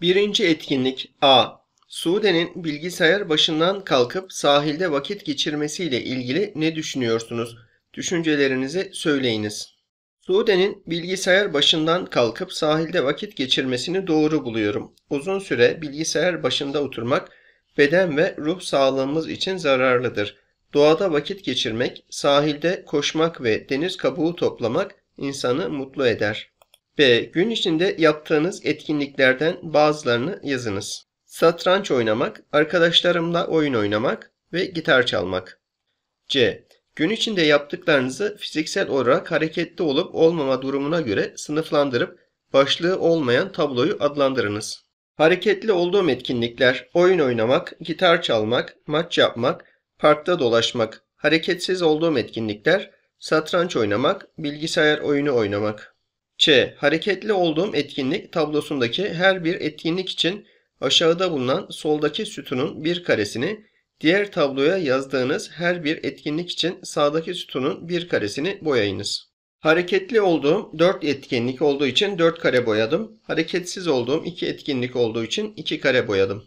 Birinci etkinlik A. Sude'nin bilgisayar başından kalkıp sahilde vakit geçirmesiyle ilgili ne düşünüyorsunuz? Düşüncelerinizi söyleyiniz. Sude'nin bilgisayar başından kalkıp sahilde vakit geçirmesini doğru buluyorum. Uzun süre bilgisayar başında oturmak beden ve ruh sağlığımız için zararlıdır. Doğada vakit geçirmek, sahilde koşmak ve deniz kabuğu toplamak insanı mutlu eder. B. Gün içinde yaptığınız etkinliklerden bazılarını yazınız. Satranç oynamak, arkadaşlarımla oyun oynamak ve gitar çalmak. C. Gün içinde yaptıklarınızı fiziksel olarak hareketli olup olmama durumuna göre sınıflandırıp başlığı olmayan tabloyu adlandırınız. Hareketli olduğum etkinlikler oyun oynamak, gitar çalmak, maç yapmak, parkta dolaşmak, hareketsiz olduğum etkinlikler, satranç oynamak, bilgisayar oyunu oynamak. Ç. Hareketli olduğum etkinlik tablosundaki her bir etkinlik için aşağıda bulunan soldaki sütunun bir karesini, diğer tabloya yazdığınız her bir etkinlik için sağdaki sütunun bir karesini boyayınız. Hareketli olduğum 4 etkinlik olduğu için 4 kare boyadım. Hareketsiz olduğum 2 etkinlik olduğu için 2 kare boyadım.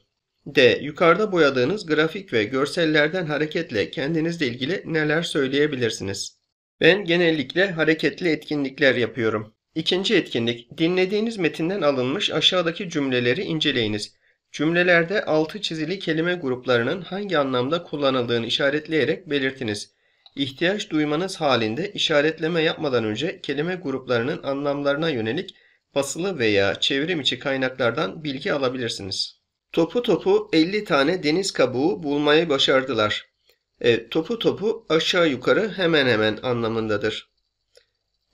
D. Yukarıda boyadığınız grafik ve görsellerden hareketle kendinizle ilgili neler söyleyebilirsiniz? Ben genellikle hareketli etkinlikler yapıyorum. İkinci etkinlik, dinlediğiniz metinden alınmış aşağıdaki cümleleri inceleyiniz. Cümlelerde altı çizili kelime gruplarının hangi anlamda kullanıldığını işaretleyerek belirtiniz. İhtiyaç duymanız halinde işaretleme yapmadan önce kelime gruplarının anlamlarına yönelik basılı veya çevrim içi kaynaklardan bilgi alabilirsiniz. Topu topu 50 tane deniz kabuğu bulmayı başardılar. E, topu topu aşağı yukarı hemen hemen anlamındadır.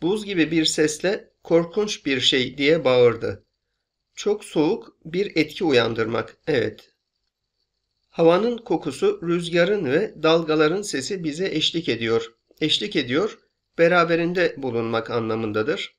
Buz gibi bir sesle korkunç bir şey diye bağırdı. Çok soğuk bir etki uyandırmak, evet. Havanın kokusu, rüzgarın ve dalgaların sesi bize eşlik ediyor. Eşlik ediyor, beraberinde bulunmak anlamındadır.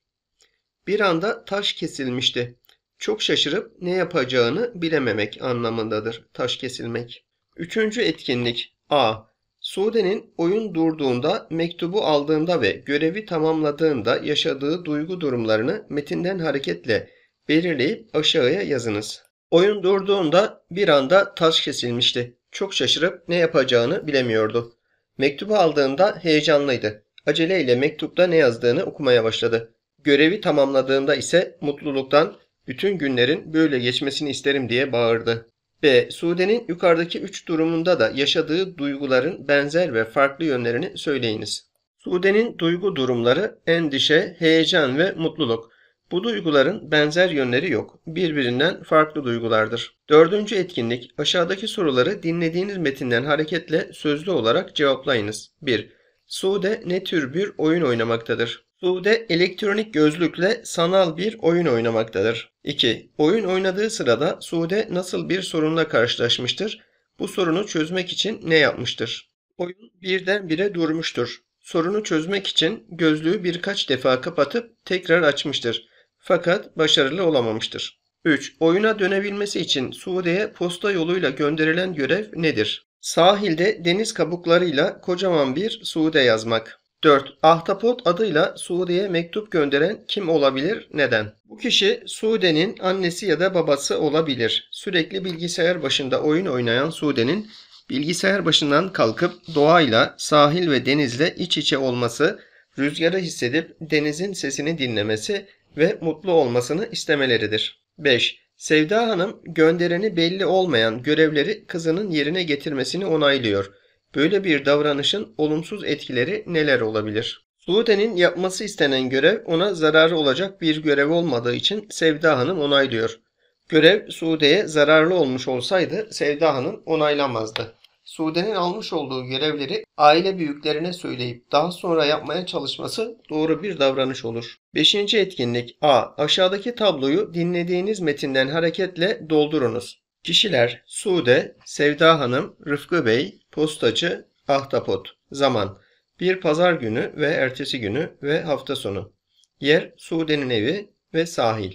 Bir anda taş kesilmişti çok şaşırıp ne yapacağını bilememek anlamındadır taş kesilmek. Üçüncü etkinlik A. Sude'nin oyun durduğunda, mektubu aldığında ve görevi tamamladığında yaşadığı duygu durumlarını metinden hareketle belirleyip aşağıya yazınız. Oyun durduğunda bir anda taş kesilmişti. Çok şaşırıp ne yapacağını bilemiyordu. Mektubu aldığında heyecanlıydı. Aceleyle mektupta ne yazdığını okumaya başladı. Görevi tamamladığında ise mutluluktan bütün günlerin böyle geçmesini isterim diye bağırdı. B. Sude'nin yukarıdaki üç durumunda da yaşadığı duyguların benzer ve farklı yönlerini söyleyiniz. Sude'nin duygu durumları endişe, heyecan ve mutluluk. Bu duyguların benzer yönleri yok. Birbirinden farklı duygulardır. Dördüncü etkinlik. Aşağıdaki soruları dinlediğiniz metinden hareketle sözlü olarak cevaplayınız. 1. Sude ne tür bir oyun oynamaktadır? Sude elektronik gözlükle sanal bir oyun oynamaktadır. 2. Oyun oynadığı sırada Sude nasıl bir sorunla karşılaşmıştır? Bu sorunu çözmek için ne yapmıştır? Oyun birdenbire durmuştur. Sorunu çözmek için gözlüğü birkaç defa kapatıp tekrar açmıştır. Fakat başarılı olamamıştır. 3. Oyuna dönebilmesi için Suude'ye posta yoluyla gönderilen görev nedir? Sahilde deniz kabuklarıyla kocaman bir Suude yazmak. 4. Ahtapot adıyla Suudi'ye mektup gönderen kim olabilir? Neden? Bu kişi Suude'nin annesi ya da babası olabilir. Sürekli bilgisayar başında oyun oynayan Suude'nin bilgisayar başından kalkıp doğayla, sahil ve denizle iç içe olması, rüzgarı hissedip denizin sesini dinlemesi ve mutlu olmasını istemeleridir. 5. Sevda Hanım göndereni belli olmayan görevleri kızının yerine getirmesini onaylıyor. Böyle bir davranışın olumsuz etkileri neler olabilir? Suude'nin yapması istenen görev ona zararı olacak bir görev olmadığı için Sevda Hanım onaylıyor. Görev Suude'ye zararlı olmuş olsaydı Sevda Hanım onaylamazdı. Suude'nin almış olduğu görevleri aile büyüklerine söyleyip daha sonra yapmaya çalışması doğru bir davranış olur. 5. etkinlik A. Aşağıdaki tabloyu dinlediğiniz metinden hareketle doldurunuz. Kişiler Suude, Sevda Hanım, Rıfkı Bey, Postacı Ahtapot Zaman Bir pazar günü ve ertesi günü ve hafta sonu. Yer Sude'nin evi ve sahil.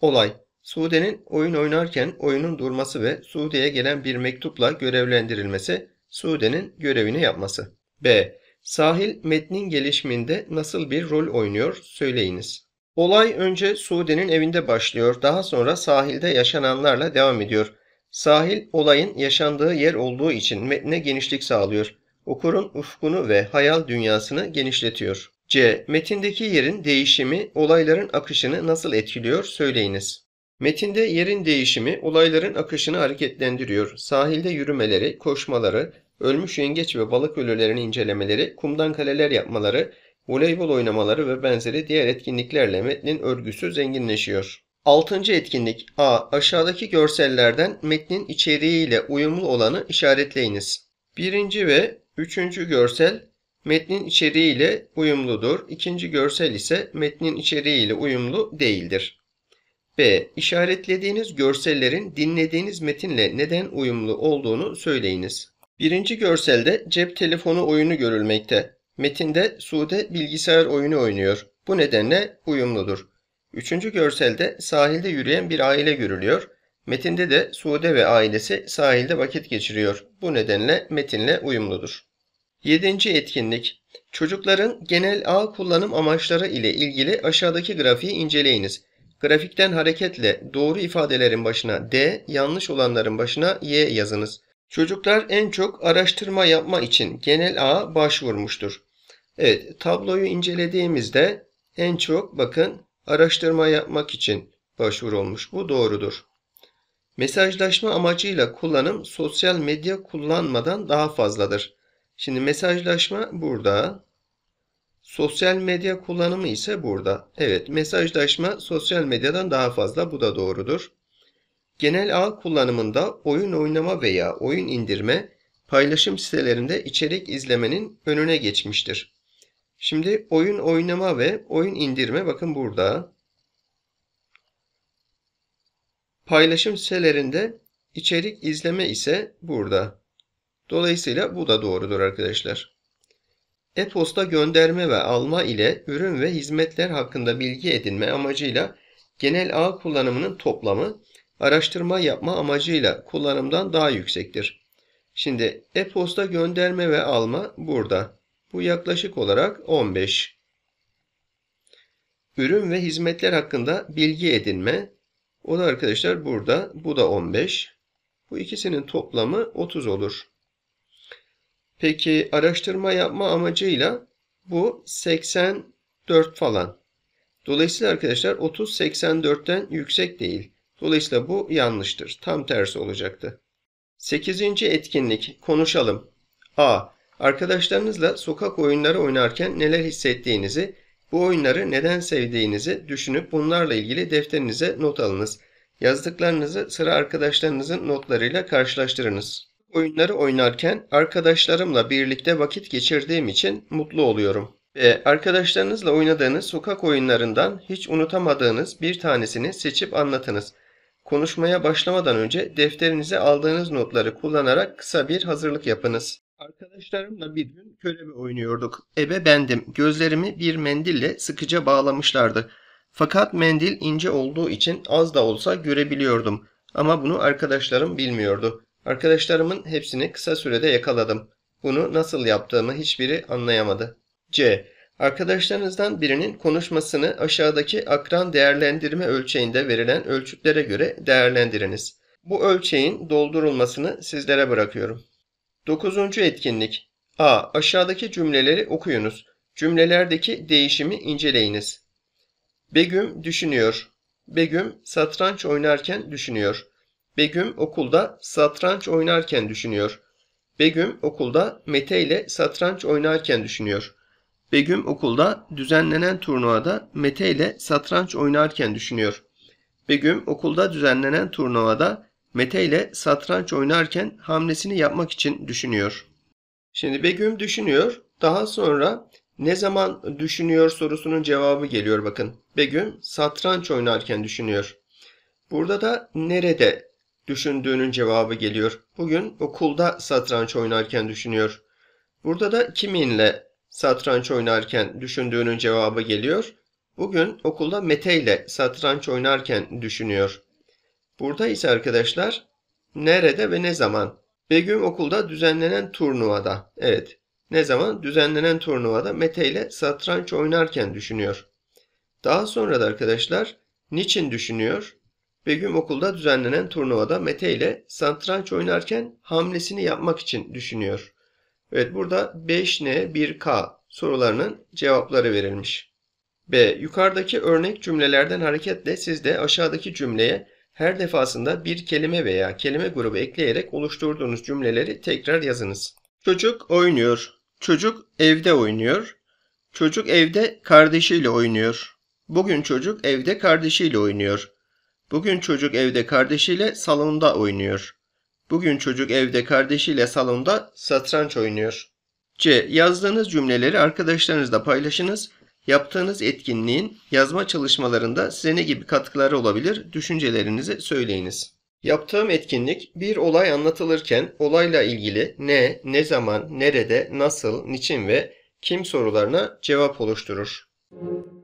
Olay Sude'nin oyun oynarken oyunun durması ve Sude'ye gelen bir mektupla görevlendirilmesi, Sude'nin görevini yapması. B. Sahil metnin gelişiminde nasıl bir rol oynuyor söyleyiniz. Olay önce Sude'nin evinde başlıyor, daha sonra sahilde yaşananlarla devam ediyor. Sahil olayın yaşandığı yer olduğu için metne genişlik sağlıyor. Okurun ufkunu ve hayal dünyasını genişletiyor. C. Metindeki yerin değişimi olayların akışını nasıl etkiliyor söyleyiniz. Metinde yerin değişimi olayların akışını hareketlendiriyor. Sahilde yürümeleri, koşmaları, ölmüş yengeç ve balık ölülerini incelemeleri, kumdan kaleler yapmaları, voleybol oynamaları ve benzeri diğer etkinliklerle metnin örgüsü zenginleşiyor. Altıncı etkinlik A. Aşağıdaki görsellerden metnin içeriğiyle uyumlu olanı işaretleyiniz. Birinci ve üçüncü görsel metnin içeriğiyle uyumludur. İkinci görsel ise metnin içeriğiyle uyumlu değildir. B. İşaretlediğiniz görsellerin dinlediğiniz metinle neden uyumlu olduğunu söyleyiniz. Birinci görselde cep telefonu oyunu görülmekte. Metinde Sude bilgisayar oyunu oynuyor. Bu nedenle uyumludur. Üçüncü görselde sahilde yürüyen bir aile görülüyor. Metinde de Sude ve ailesi sahilde vakit geçiriyor. Bu nedenle metinle uyumludur. Yedinci Etkinlik Çocukların genel ağ kullanım amaçları ile ilgili aşağıdaki grafiği inceleyiniz. Grafikten hareketle doğru ifadelerin başına D, yanlış olanların başına Y yazınız. Çocuklar en çok araştırma yapma için genel ağa başvurmuştur. Evet, tabloyu incelediğimizde en çok bakın araştırma yapmak için başvurulmuş. Bu doğrudur. Mesajlaşma amacıyla kullanım sosyal medya kullanmadan daha fazladır. Şimdi mesajlaşma burada. Sosyal medya kullanımı ise burada. Evet mesajlaşma sosyal medyadan daha fazla bu da doğrudur. Genel ağ kullanımında oyun oynama veya oyun indirme paylaşım sitelerinde içerik izlemenin önüne geçmiştir. Şimdi oyun oynama ve oyun indirme bakın burada. Paylaşım sitelerinde içerik izleme ise burada. Dolayısıyla bu da doğrudur arkadaşlar. E-posta gönderme ve alma ile ürün ve hizmetler hakkında bilgi edinme amacıyla genel ağ kullanımının toplamı araştırma yapma amacıyla kullanımdan daha yüksektir. Şimdi e-posta gönderme ve alma burada. Bu yaklaşık olarak 15. Ürün ve hizmetler hakkında bilgi edinme. O da arkadaşlar burada. Bu da 15. Bu ikisinin toplamı 30 olur. Peki araştırma yapma amacıyla bu 84 falan. Dolayısıyla arkadaşlar 30 84'ten yüksek değil. Dolayısıyla bu yanlıştır. Tam tersi olacaktı. 8. etkinlik konuşalım. A. Arkadaşlarınızla sokak oyunları oynarken neler hissettiğinizi, bu oyunları neden sevdiğinizi düşünüp bunlarla ilgili defterinize not alınız. Yazdıklarınızı sıra arkadaşlarınızın notlarıyla karşılaştırınız. Oyunları oynarken arkadaşlarımla birlikte vakit geçirdiğim için mutlu oluyorum. Ve arkadaşlarınızla oynadığınız sokak oyunlarından hiç unutamadığınız bir tanesini seçip anlatınız. Konuşmaya başlamadan önce defterinize aldığınız notları kullanarak kısa bir hazırlık yapınız. Arkadaşlarımla bir gün körebe oynuyorduk. Ebe bendim. Gözlerimi bir mendille sıkıca bağlamışlardı. Fakat mendil ince olduğu için az da olsa görebiliyordum. Ama bunu arkadaşlarım bilmiyordu. Arkadaşlarımın hepsini kısa sürede yakaladım. Bunu nasıl yaptığımı hiçbiri anlayamadı. C. Arkadaşlarınızdan birinin konuşmasını aşağıdaki akran değerlendirme ölçeğinde verilen ölçütlere göre değerlendiriniz. Bu ölçeğin doldurulmasını sizlere bırakıyorum. 9. etkinlik A. Aşağıdaki cümleleri okuyunuz. Cümlelerdeki değişimi inceleyiniz. Begüm düşünüyor. Begüm satranç oynarken düşünüyor. Begüm okulda satranç oynarken düşünüyor. Begüm okulda Mete ile satranç oynarken düşünüyor. Begüm okulda düzenlenen turnuvada Mete ile satranç oynarken düşünüyor. Begüm okulda düzenlenen turnuvada Mete ile satranç oynarken hamlesini yapmak için düşünüyor. Şimdi Begüm düşünüyor. Daha sonra ne zaman düşünüyor sorusunun cevabı geliyor bakın. Begüm satranç oynarken düşünüyor. Burada da nerede düşündüğünün cevabı geliyor. Bugün okulda satranç oynarken düşünüyor. Burada da kiminle satranç oynarken düşündüğünün cevabı geliyor. Bugün okulda Mete ile satranç oynarken düşünüyor. Burada ise arkadaşlar nerede ve ne zaman? Begüm okulda düzenlenen turnuvada. Evet. Ne zaman? Düzenlenen turnuvada Mete ile satranç oynarken düşünüyor. Daha sonra da arkadaşlar niçin düşünüyor? Begüm okulda düzenlenen turnuvada Mete ile satranç oynarken hamlesini yapmak için düşünüyor. Evet burada 5N 1K sorularının cevapları verilmiş. B. Yukarıdaki örnek cümlelerden hareketle siz de aşağıdaki cümleye her defasında bir kelime veya kelime grubu ekleyerek oluşturduğunuz cümleleri tekrar yazınız. Çocuk oynuyor. Çocuk evde oynuyor. Çocuk evde kardeşiyle oynuyor. Bugün çocuk evde kardeşiyle oynuyor. Bugün çocuk evde kardeşiyle salonda oynuyor. Bugün çocuk evde kardeşiyle salonda satranç oynuyor. C. Yazdığınız cümleleri arkadaşlarınızla paylaşınız Yaptığınız etkinliğin yazma çalışmalarında size ne gibi katkıları olabilir düşüncelerinizi söyleyiniz. Yaptığım etkinlik bir olay anlatılırken olayla ilgili ne, ne zaman, nerede, nasıl, niçin ve kim sorularına cevap oluşturur. Müzik